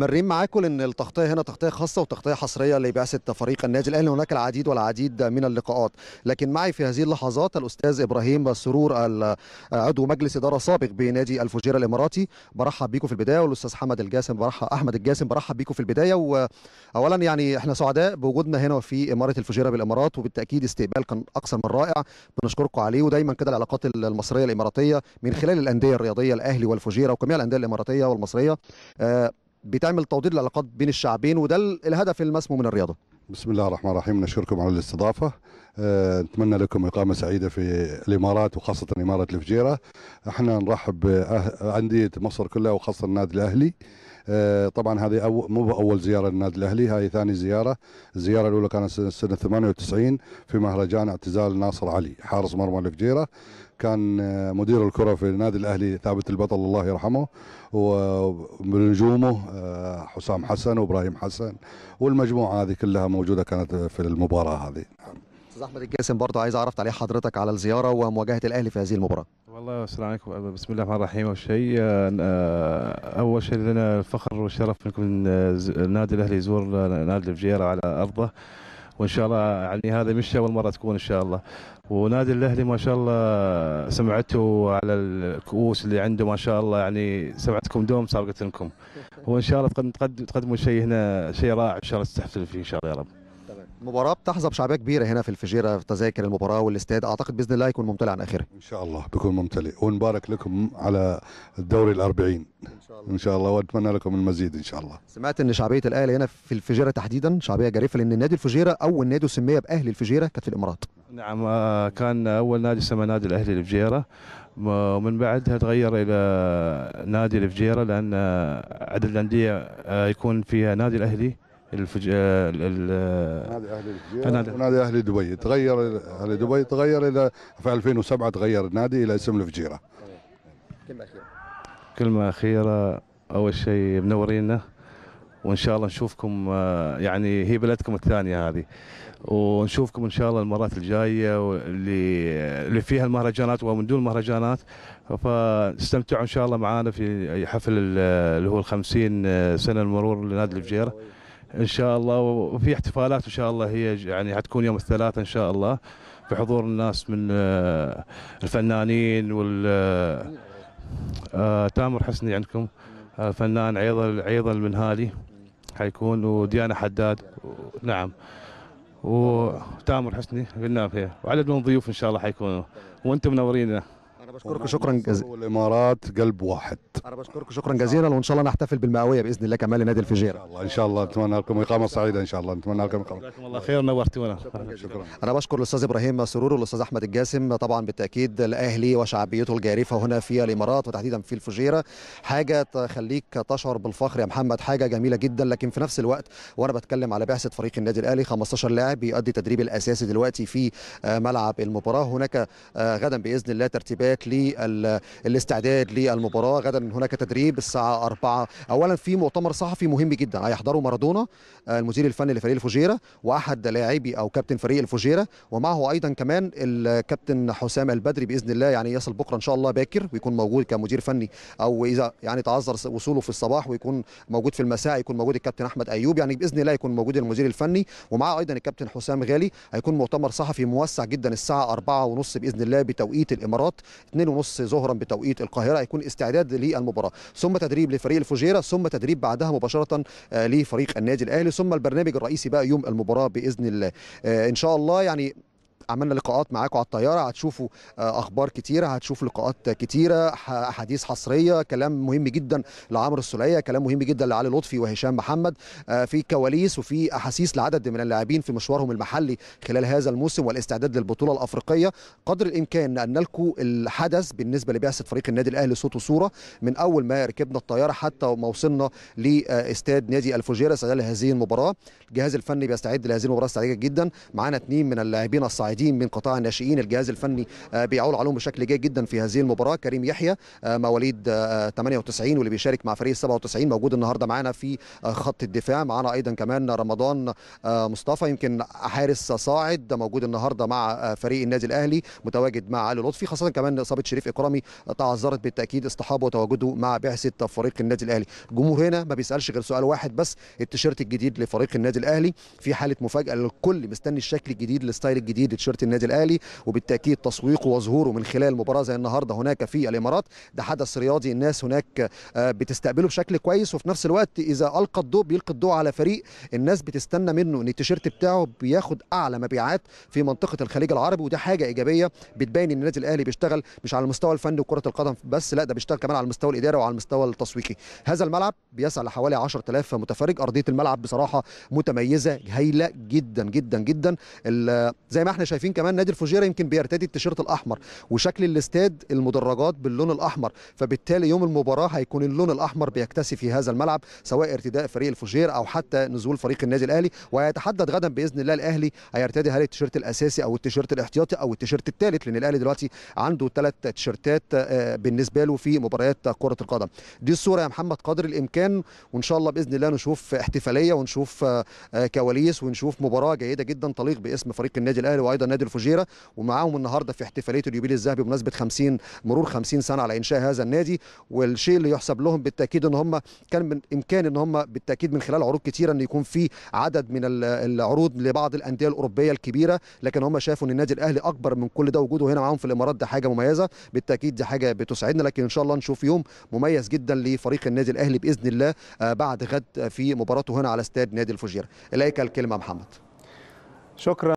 مرين معاكم لان التغطيه هنا تغطيه خاصه وتغطيه حصريه لبعثه فريق النادي الاهلي هناك العديد والعديد من اللقاءات لكن معي في هذه اللحظات الاستاذ ابراهيم سرور عضو مجلس اداره سابق بنادي الفجيره الاماراتي برحب بيكم في البدايه والاستاذ حمد الجاسم برحب احمد الجاسم برحب بيكم في البدايه واولا يعني احنا سعداء بوجودنا هنا في اماره الفجيره بالامارات وبالتاكيد استقبال كان اكثر من رائع بنشكركم عليه ودايما كده العلاقات المصريه الاماراتيه من خلال الانديه الرياضيه الاهلي والفجيره وجميع الانديه الاماراتيه والمصريه آه، بتعمل توطيد العلاقات بين الشعبين وده الهدف المسمو من الرياضه بسم الله الرحمن الرحيم نشكركم على الاستضافة آه، نتمنى لكم إقامة سعيدة في الإمارات وخاصة إمارة الفجيرة احنا نرحب بأندية مصر كلها وخاصة النادي الأهلي آه، طبعا هذه أو مو اول زياره للنادي الاهلي هذه ثاني زياره الزياره الاولى كانت سنه 98 في مهرجان اعتزال ناصر علي حارس مرمى الفجيره كان آه، مدير الكره في النادي الاهلي ثابت البطل الله يرحمه ونجومه آه، حسام حسن وابراهيم حسن والمجموعه هذه كلها موجوده كانت في المباراه هذه نعم. استاذ احمد الجاسم برضه عايز اعرف تعليق حضرتك على الزياره ومواجهه الاهلي في هذه المباراه والله السلام عليكم أه، بسم الله الرحمن الرحيم اول شيء أه، أه، اول شيء لنا الفخر والشرف انكم النادي الاهلي يزور نادي الفجيره على ارضه وان شاء الله يعني هذا مش اول مره تكون ان شاء الله ونادي الاهلي ما شاء الله سمعته على الكؤوس اللي عنده ما شاء الله يعني سمعتكم دوم سابقتكم وان شاء الله تقدموا شيء هنا شيء رائع ان شاء الله تستحسن فيه ان شاء الله يا رب مباراه بتحظى بشعبيه كبيره هنا في الفجيره في تذاكر المباراه والاستاد اعتقد باذن الله يكون ممتلئ عن اخره ان شاء الله بيكون ممتلئ ونبارك لكم على الدوري الأربعين ان شاء الله ان شاء الله واتمنى لكم المزيد ان شاء الله سمعت ان شعبيه الاهلي هنا في الفجيره تحديدا شعبيه جريفه لان نادي الفجيره اول نادي سميه باهلي الفجيره كانت في الامارات نعم آه، كان اول نادي سمى نادي الاهلي الفجيره ومن بعدها تغير الى نادي الفجيره لان عدد الانديه آه، يكون فيها نادي الاهلي الفج... آه، نادي اهلي الفجيره ونادي اهلي دبي تغير اهلي دبي تغير الى في 2007 تغير النادي الى اسم الفجيره كلمه اخيره كلمه اخيره اول شيء منورينا وان شاء الله نشوفكم آه، يعني هي بلدكم الثانيه هذه ونشوفكم ان شاء الله المرات الجايه اللي اللي فيها المهرجانات ومن دون المهرجانات فاستمتعوا ان شاء الله معانا في حفل اللي هو ال 50 آه، سنه المرور لنادي الفجيره ان شاء الله وفي احتفالات ان شاء الله هي يعني حتكون يوم الثلاثاء ان شاء الله بحضور الناس من آه، الفنانين وال آه، آه، تامر حسني عندكم فنان ايضا ايضا المنهالي حيكون وديانا حداد نعم وتامر حسني قلنا فيها وعدد من الضيوف ان شاء الله حيكونوا وانتم منورينا بشكرك شكرا جزيلا والامارات قلب واحد انا بشكرك شكرا جزيلا وان شاء الله نحتفل بالمئويه باذن الله كمال نادي الفجيره الله ان شاء الله نتمنى لكم اقامه سعيده ان شاء الله نتمنى لكم اقامه جزاكم الله خير نورتونا شكرا, شكرا انا بشكر الاستاذ ابراهيم سرور والاستاذ احمد الجاسم طبعا بالتاكيد الاهلي وشعبيته الجارفه هنا في الامارات وتحديدا في الفجيره حاجه تخليك تشعر بالفخر يا محمد حاجه جميله جدا لكن في نفس الوقت وانا بتكلم على بعثه فريق النادي الاهلي 15 لاعب بيؤدي التدريب الاساسي دلوقتي في آه، ملعب المباراه هناك آه، غدا باذن الله ترتيبات للاستعداد للمباراه غدا هناك تدريب الساعه 4 اولا في مؤتمر صحفي مهم جدا هيحضره مارادونا المدير الفني لفريق الفجيره واحد لاعبي او كابتن فريق الفجيره ومعه ايضا كمان الكابتن حسام البدري باذن الله يعني يصل بكره ان شاء الله باكر ويكون موجود كمدير فني او اذا يعني تعذر وصوله في الصباح ويكون موجود في المساء يكون موجود الكابتن احمد ايوب يعني باذن الله يكون موجود المدير الفني ومعاه ايضا الكابتن حسام غالي هيكون مؤتمر صحفي موسع جدا الساعه 4 ونص باذن الله بتوقيت الامارات 2:30 ظهرا بتوقيت القاهره هيكون استعداد للمباراه ثم تدريب لفريق الفجيره ثم تدريب بعدها مباشره آه، لفريق النادي الاهلي ثم البرنامج الرئيسي بقى يوم المباراه باذن الله آه، ان شاء الله يعني عملنا لقاءات معاكم على الطياره هتشوفوا آه، اخبار كتيره هتشوفوا لقاءات كتيره احاديث حصريه كلام مهم جدا لعمرو السوليه كلام مهم جدا لعلي لطفي وهشام محمد آه، في كواليس وفي احاسيس لعدد من اللاعبين في مشوارهم المحلي خلال هذا الموسم والاستعداد للبطوله الافريقيه قدر الامكان نقلنا لكم الحدث بالنسبه لبعثه فريق النادي الاهلي صوت وصوره من اول ما ركبنا الطياره حتى ما وصلنا لاستاد نادي الفجيره استعداد لهذه المباراه الجهاز الفني بيستعد لهذه المباراه استعداد جدا معانا اثنين من اللاعبين الصاعدين القادمين من قطاع الناشئين الجهاز الفني آه، بيعول عليهم بشكل جيد جدا في هذه المباراه كريم يحيى آه، مواليد 98 آه، واللي بيشارك مع فريق 97 موجود النهارده معانا في خط الدفاع معانا ايضا كمان رمضان مصطفى يمكن حارس صاعد موجود النهارده مع فريق النادي الاهلي متواجد مع علي لطفي خاصه كمان اصابه شريف اكرامي تعذرت بالتاكيد اصطحابه وتواجده مع بعثه فريق النادي الاهلي الجمهور هنا ما بيسالش غير سؤال واحد بس التيشيرت الجديد لفريق النادي الاهلي في حاله مفاجاه للكل مستني الشكل الجديد الستايل الجديد تيشيرت النادي الاهلي وبالتاكيد تسويقه وظهوره من خلال مباراه زي النهارده هناك في الامارات ده حدث رياضي الناس هناك آه، بتستقبله بشكل كويس وفي نفس الوقت اذا القى الضوء بيلقي الضوء على فريق الناس بتستنى منه ان التيشيرت بتاعه بياخد اعلى مبيعات في منطقه الخليج العربي وده حاجه ايجابيه بتبين ان النادي الاهلي بيشتغل مش على المستوى الفني وكره القدم بس لا ده بيشتغل كمان على المستوى الاداري وعلى المستوى التسويقي هذا الملعب بيسع لحوالي 10000 متفرج ارضيه الملعب بصراحه متميزه هايله جدا جدا جدا زي ما احنا شايفين شايفين كمان نادي الفجيره يمكن بيرتدي التيشيرت الاحمر وشكل الاستاد المدرجات باللون الاحمر فبالتالي يوم المباراه هيكون اللون الاحمر بيكتسي في هذا الملعب سواء ارتداء فريق الفجير او حتى نزول فريق النادي الاهلي وهيتحدد غدا باذن الله الاهلي هيرتدي هل التيشيرت الاساسي او التيشيرت الاحتياطي او التيشيرت الثالث لان الاهلي دلوقتي عنده ثلاث تيشيرتات آه، بالنسبه له في مباريات كره القدم دي الصوره يا محمد قدر الامكان وان شاء الله باذن الله نشوف احتفاليه ونشوف آه، كواليس ونشوف مباراه جيده جدا تليق باسم فريق النادي الاهلي وايضا النهارده نادي الفجيره ومعاهم النهارده في احتفاليه اليوبيل الذهبي بمناسبه 50 مرور 50 سنه على انشاء هذا النادي والشيء اللي يحسب لهم بالتاكيد ان هم كان من امكان ان هم بالتاكيد من خلال عروض كثيره ان يكون في عدد من العروض لبعض الانديه الاوروبيه الكبيره لكن هم شافوا ان النادي الاهلي اكبر من كل ده وجوده هنا معاهم في الامارات ده حاجه مميزه بالتاكيد دي حاجه بتسعدنا لكن ان شاء الله نشوف يوم مميز جدا لفريق النادي الاهلي باذن الله آه، بعد غد في مباراته هنا على استاد نادي الفجيره اليك الكلمه محمد شكرا